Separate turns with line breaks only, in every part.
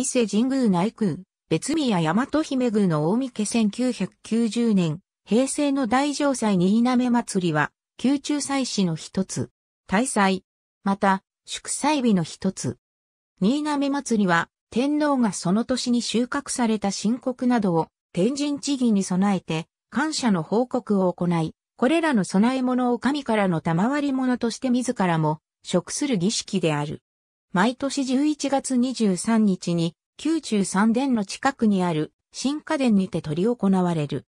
伊勢神宮内宮、別宮大和姫宮の大見家1990年、平成の大城祭新滑祭りは、宮中祭祀の一つ、大祭、また、祝祭日の一つ。新滑祭りは、天皇がその年に収穫された申告などを、天神地義に備えて、感謝の報告を行い、これらの供え物を神からの賜り物として自らも、食する儀式である。毎年11月23日に、宮中三殿の近くにある新家殿にて取り行われる。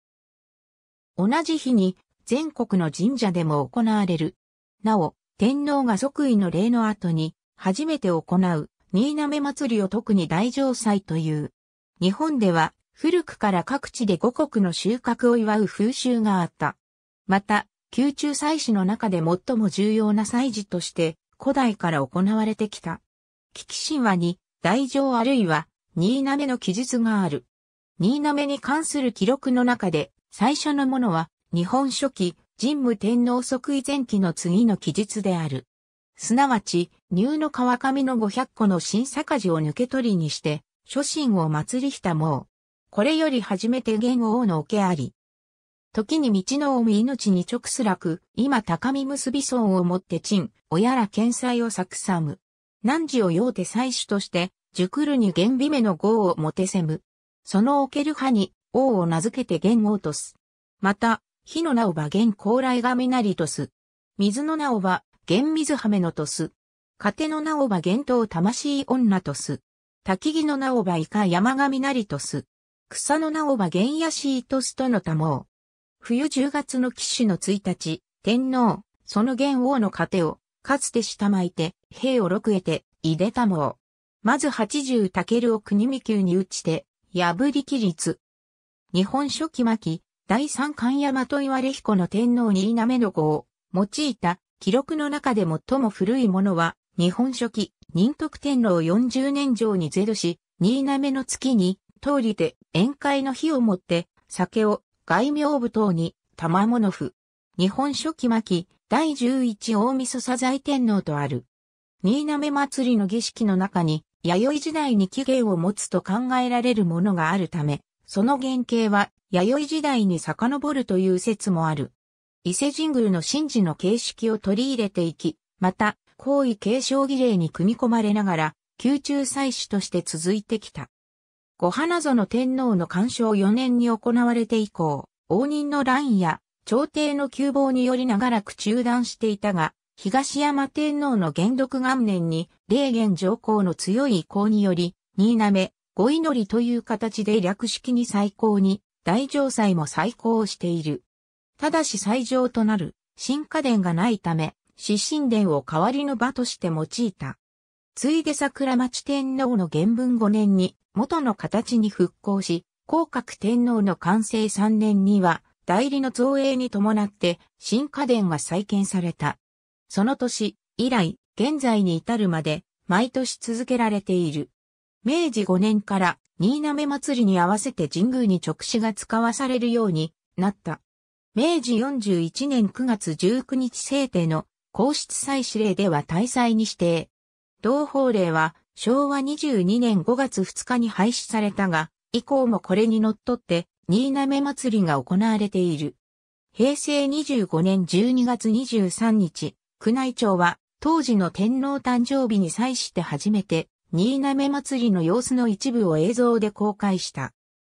同じ日に全国の神社でも行われる。なお、天皇が即位の礼の後に初めて行う新滑祭りを特に大城祭という。日本では古くから各地で五穀の収穫を祝う風習があった。また、宮中祭祀の中で最も重要な祭事として古代から行われてきた。キき神話に大乗あるいは新滑の記述がある。新滑に関する記録の中で最初のものは日本初期、神武天皇即位前期の次の記述である。すなわち、入の川上の五百個の新坂寺を抜け取りにして、諸神を祭りしたもう。これより初めて元王の桶あり。時に道の海命に直すく、今高見結び層をもって陳、親ら見祭を作さむ。汝を用て採取として、熟るに玄美目の号をもてせむ。そのおける派に、王を名付けて玄王とす。また、火の名をば玄高来がみなりとす。水の名をば玄水はめのとす。糧の名をば玄刀魂女とす。滝木の名をばイカ山神なりとす。草の名をば玄野しいとすとのたもう。冬10月の騎士の1日、天皇、その玄王の糧を、かつて下巻いて、兵を六得て、いでたもう。まず八十たけるを国見宮に打ちて、破り起立。日本初期巻、第三関山と言われ彦の天皇に稲目の子を用いた記録の中で最も古いものは、日本初期、仁徳天皇四十年上にゼルし、新目の月に、通りて宴会の日をもって、酒を外名部等に、玉物府。日本初期巻、第十一大味噌在天皇とある。新滑祭りの儀式の中に、弥生時代に起源を持つと考えられるものがあるため、その原型は弥生時代に遡るという説もある。伊勢神宮の神事の形式を取り入れていき、また、皇位継承儀礼に組み込まれながら、宮中祭祀として続いてきた。御花園天皇の干渉4年に行われて以降、応仁の乱や朝廷の急防により長らく中断していたが、東山天皇の元禄元年に、霊元上皇の強い意向により、新滑、ご祈りという形で略式に再興に、大城祭も再高している。ただし最上となる、新家殿がないため、死神殿を代わりの場として用いた。ついで桜町天皇の元文5年に、元の形に復興し、広格天皇の完成3年には、代理の造営に伴って、新家殿が再建された。その年以来、現在に至るまで、毎年続けられている。明治5年から、新滑祭りに合わせて神宮に直視が使わされるようになった。明治41年9月19日制定の皇室祭祀令では大祭に指定。同法令は昭和22年5月2日に廃止されたが、以降もこれに則っって、新滑祭りが行われている。平成25年12月23日、宮内庁は、当時の天皇誕生日に際して初めて、新滑祭りの様子の一部を映像で公開した。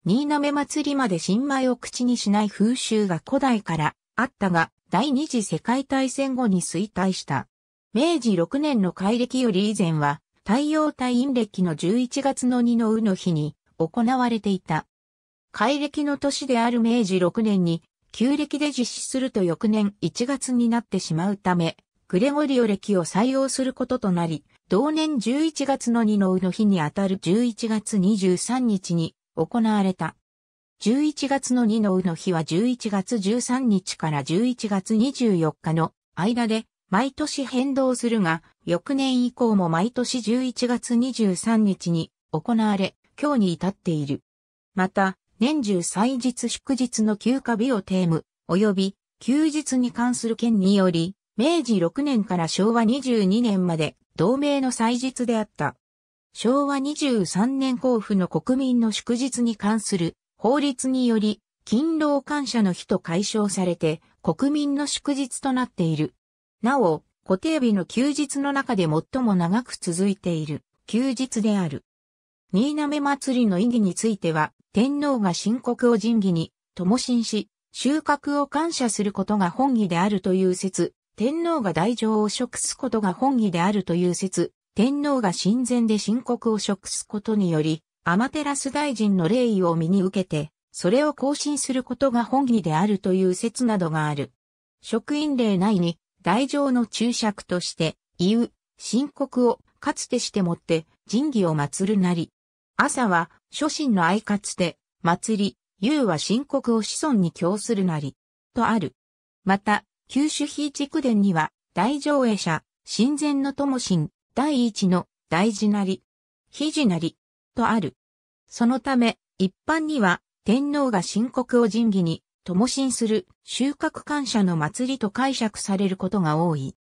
新滑祭りまで新米を口にしない風習が古代からあったが、第二次世界大戦後に衰退した。明治6年の改暦より以前は、太陽太陰暦の11月の2のうの日に行われていた。改暦の年である明治6年に、旧暦で実施すると翌年1月になってしまうため、グレゴリオ歴を採用することとなり、同年11月の二のうの日にあたる11月23日に行われた。11月の二のうの日は11月13日から11月24日の間で毎年変動するが、翌年以降も毎年11月23日に行われ、今日に至っている。また、年中祭日祝日の休暇日をテーム、及び休日に関する件により、明治6年から昭和22年まで同盟の祭日であった。昭和23年交付の国民の祝日に関する法律により、勤労感謝の日と解消されて国民の祝日となっている。なお、固定日の休日の中で最も長く続いている休日である。新滑祭りの意義については、天皇が申告を仁義に、ともしんし、収穫を感謝することが本義であるという説、天皇が大乗を食すことが本義であるという説、天皇が神前で申告を食すことにより、アマテラス大臣の礼儀を身に受けて、それを更新することが本義であるという説などがある。職員令内に、大乗の注釈として、言う、申告を、かつてしてもって、神義を祀るなり。朝は、諸神の愛かつて、祭り、夕は申告を子孫に供するなり、とある。また、九州非築伝には、大上映者、神前の友心、第一の、大事なり、非事なり、とある。そのため、一般には、天皇が申告を神義に、友心する、収穫感謝の祭りと解釈されることが多い。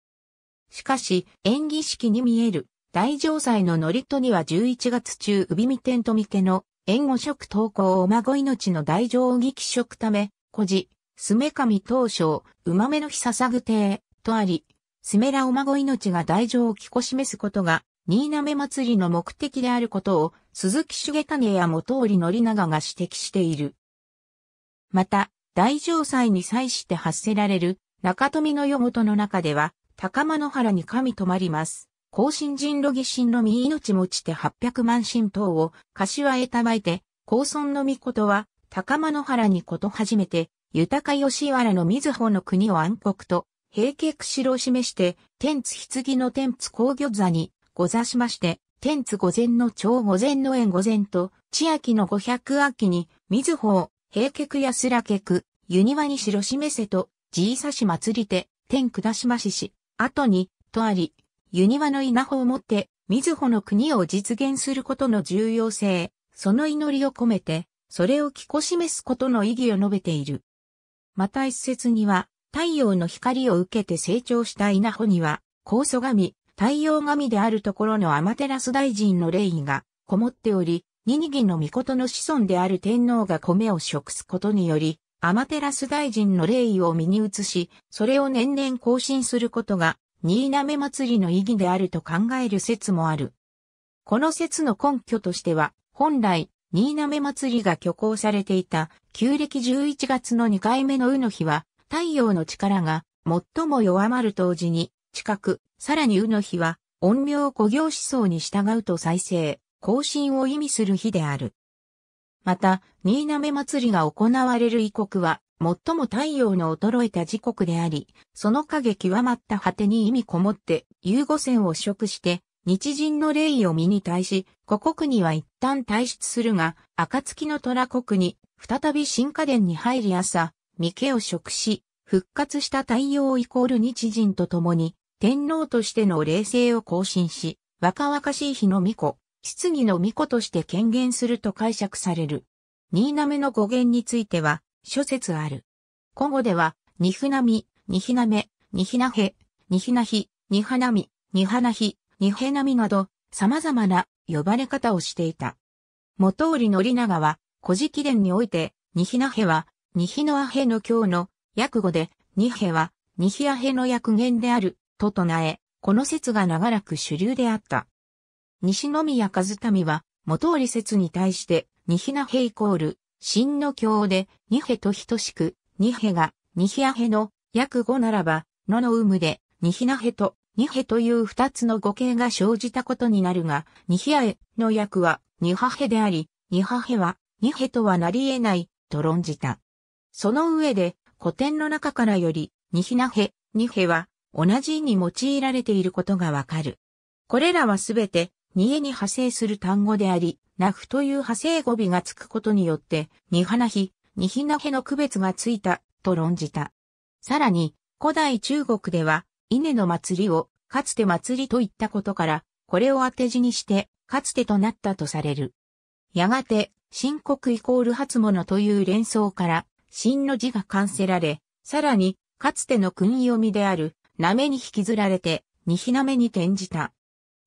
しかし、演技式に見える、大上祭の祝詞には11月中、海見天と見家の、援護職投稿お孫命の大乗儀気職ため、孤児、すめかみ東初、うまめの日ささぐ亭、とあり、すめらお孫命が大乗を着こしめすことが、新滑祭りの目的であることを、鈴木重種や元織宣長が指摘している。また、大城祭に際して発せられる、中富の世元の中では、高間の原に神泊まります。後進人路義神の身命持ちて八百万神等を、柏へたばいて、高村の御事は、高間の原にこと始めて、豊吉原の瑞穂の国を暗黒と、平家釧路示して、天津棺の天津工業座に、ござしまして、天津御前の長御前の縁御前と、千秋の五百秋に、瑞穂を、平家区安らけ区、ユニワに白示せと、じいさし祭りて、天下しましし、後に、とあり、ユニワの稲穂をもって、瑞穂の国を実現することの重要性、その祈りを込めて、それを聞こしめすことの意義を述べている。また一説には、太陽の光を受けて成長した稲穂には、酵素神、太陽神であるところのアマテラス大臣の霊意がこもっており、ニニギの御事の子孫である天皇が米を食すことにより、アマテラス大臣の霊意を身に移し、それを年々更新することが、新滑祭りの意義であると考える説もある。この説の根拠としては、本来、新滑祭りが挙行されていた旧暦11月の2回目の雨の日は、太陽の力が最も弱まる当時に、近く、さらに雨の日は、陰陽古行思想に従うと再生、更新を意味する日である。また、新滑祭りが行われる異国は、最も太陽の衰えた時刻であり、その影極まった果てに意味こもって、遊五線を食して、日人の礼を身に対し、古国には一旦退出するが、暁の虎国に、再び新家殿に入り朝、三毛を食し、復活した太陽イコール日人と共に、天皇としての霊制を更新し、若々しい日の巫女、質疑の巫女として権限すると解釈される。新滑の語源については、諸説ある。古語では、二船見、二ひなめ、二ひなへ、二ひなひ、二花見、二花ひ、二平並など、様々な呼ばれ方をしていた。元織宣長は、古事記伝において、にひなへは、にひのあへの教の訳語で、にへは、にひあへの訳言である、と唱え、この説が長らく主流であった。西宮和民は、元織説に対して、にひなへイコール、真の教で、にへと等しく、にへが、にひあへの、訳語ならば、のの有無で、にひなへと、ニヘという二つの語形が生じたことになるが、ニヒアエの訳はニハヘであり、ニハヘはニヘとはなり得ないと論じた。その上で古典の中からより、ニヒナヘ、ニヘは同じ意に用いられていることがわかる。これらはすべてニエに派生する単語であり、ナフという派生語尾がつくことによって、ニハナヒ、ニヒナヘの区別がついたと論じた。さらに、古代中国では、稲の祭りを、かつて祭りと言ったことから、これを当て字にして、かつてとなったとされる。やがて、新国イコール初物という連想から、新の字が完せられ、さらに、かつての訓読みである、なめに引きずられて、にひなめに転じた。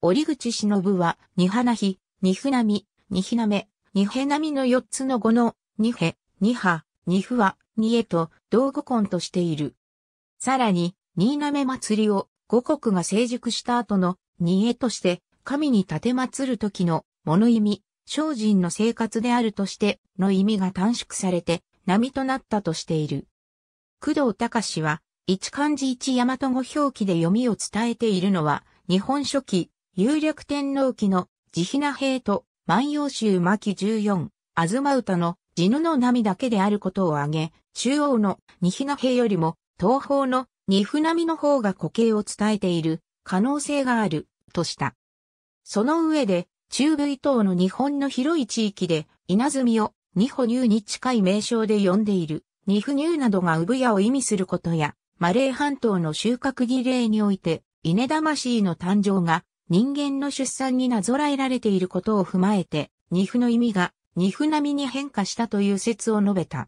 折口忍は、に花ひ、にふなみ、にひなめ、にへなみの四つの語の、にへ、には、にふは、にえと、同語根としている。さらに、新滑祭りを五国が成熟した後の二絵として神に立て祭る時の物意味、精進の生活であるとしての意味が短縮されて波となったとしている。工藤隆は一漢字一大和語表記で読みを伝えているのは日本書紀、有略天皇記の慈悲な兵と万葉集巻14、あずま歌の地ぬの波だけであることを挙げ、中央の二ひな兵よりも東方の二船見の方が固形を伝えている可能性があるとした。その上で中部以東の日本の広い地域で稲積を二歩乳に近い名称で呼んでいる二歩乳などが産屋を意味することやマレー半島の収穫儀礼において稲魂の誕生が人間の出産になぞらえられていることを踏まえて二歩の意味が二歩並みに変化したという説を述べた。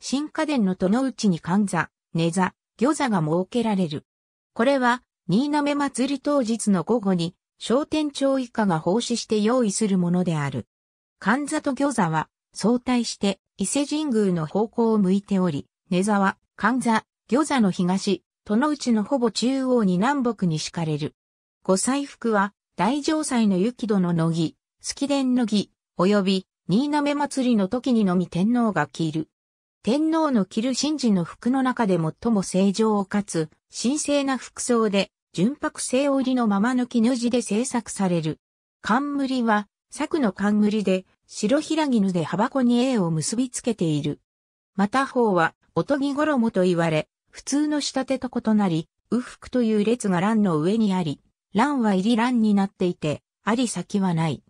新家電の戸の内に関座、根座、魚座が設けられる。これは、新滑祭り当日の午後に、商店長以下が奉仕して用意するものである。神座と魚座は、相対して、伊勢神宮の方向を向いており、根座は、神座、魚座の東、都の内のほぼ中央に南北に敷かれる。御彩服は、大城祭の雪戸の乃木、月伝の儀、及び、新滑祭りの時にのみ天皇が着る、天皇の着る神事の服の中で最も正常をかつ、神聖な服装で、純白性織りのまま抜きの字で制作される。冠は、作の冠で、白平絹で羽子に絵を結びつけている。また方は、おとぎ衣と言われ、普通の仕立てと異なり、右服という列が欄の上にあり、欄は入り欄になっていて、あり先はない。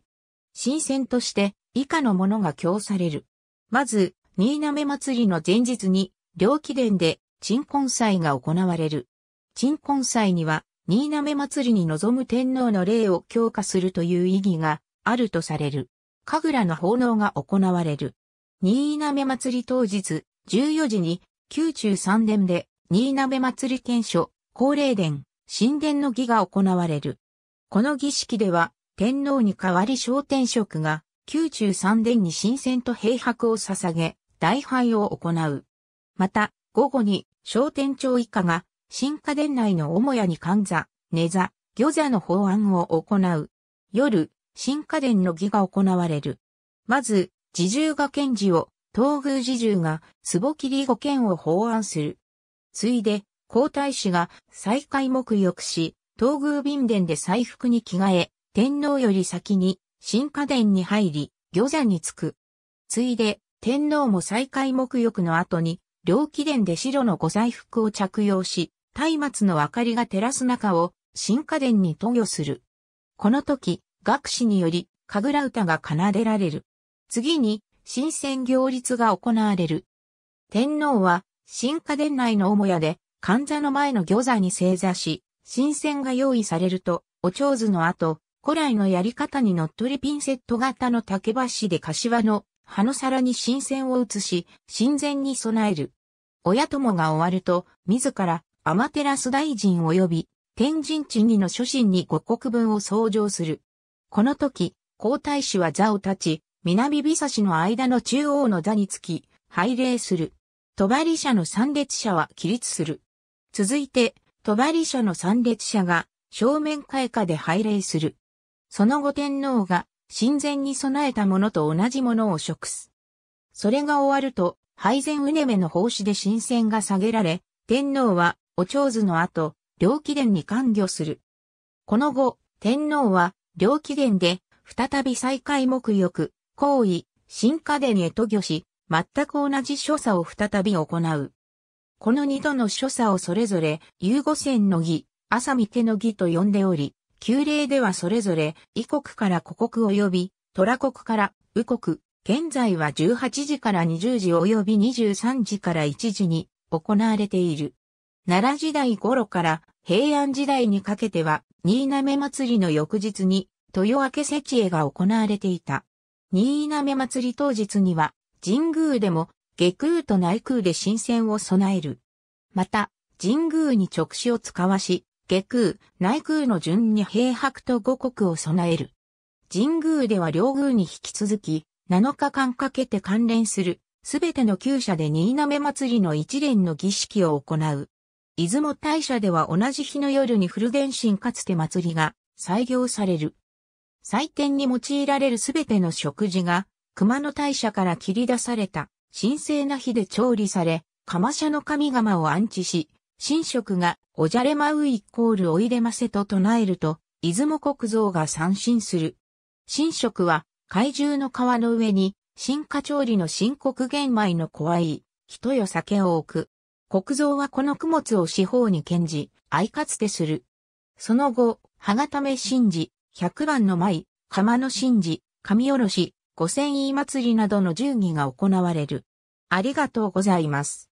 新鮮として、以下のものが供される。まず、新滑祭りの前日に、両記殿で、鎮魂祭が行われる。鎮魂祭には、新滑祭りに臨む天皇の霊を強化するという意義があるとされる。神楽の奉納が行われる。新滑祭り当日、14時に、宮中三殿で、新鍋祭り天所、高霊殿、神殿の儀が行われる。この儀式では、天皇に代わり昇天職が、宮中三殿に新鮮と平白を捧げ、大敗を行う。また、午後に、商店長以下が、新家電内の母屋に神座、寝座、魚座の法案を行う。夜、新家電の儀が行われる。まず、自重が検事を、東宮自重が、壺切り五剣を法案する。ついで、皇太子が、再開目浴し、東宮便殿で再服に着替え、天皇より先に、新家殿に入り、御座に着く。ついで、天皇も再開沐浴の後に、両貴殿で白の御彩服を着用し、松明の明かりが照らす中を、新家殿に投与する。この時、学士により、神楽歌が奏でられる。次に、新鮮行律が行われる。天皇は、新家殿内の母屋で、神座の前の御座に正座し、新鮮が用意されると、お蝶図の後、古来のやり方にのっとりピンセット型の竹橋で柏の葉の皿に新鮮を移し、神前に備える。親友が終わると、自ら、アマテラス大臣及び、天神地にの諸神に五国分を創上する。この時、皇太子は座を立ち、南美佐しの間の中央の座につき、拝礼する。帳者の参列者は起立する。続いて、帳者の参列者が、正面開花で拝礼する。その後天皇が、神前に備えたものと同じものを食す。それが終わると、配膳うねめの奉仕で神仙が下げられ、天皇は、お長図の後、両期殿に官御する。この後、天皇は、両期殿で、再び再開目浴、行為、新家殿へと御し、全く同じ所作を再び行う。この二度の所作をそれぞれ、遊護船の儀、朝見家の儀と呼んでおり、旧例ではそれぞれ、異国から古国及び、虎国から右国、現在は18時から20時及び23時から1時に行われている。奈良時代頃から平安時代にかけては、新滑祭りの翌日に、豊明節へが行われていた。新滑祭り当日には、神宮でも、下空と内空で神仙を備える。また、神宮に直視を使わし、下空、内空の順に平白と五国を備える。神宮では両宮に引き続き、7日間かけて関連する、すべての旧社で新滑祭りの一連の儀式を行う。出雲大社では同じ日の夜に古原神かつて祭りが採用される。祭典に用いられるすべての食事が、熊野大社から切り出された、神聖な火で調理され、釜社の神々を安置し、神職が、おじゃれまうイコールおいでませと唱えると、出雲国蔵が三振する。神職は、怪獣の川の上に、新家調理の深刻玄米の怖い、人よ酒を置く。国蔵はこの供物を四方に献じ、相かつてする。その後、歯固め神事、百番の舞、釜の神事、神おろし、五千言祭りなどの従儀が行われる。ありがとうございます。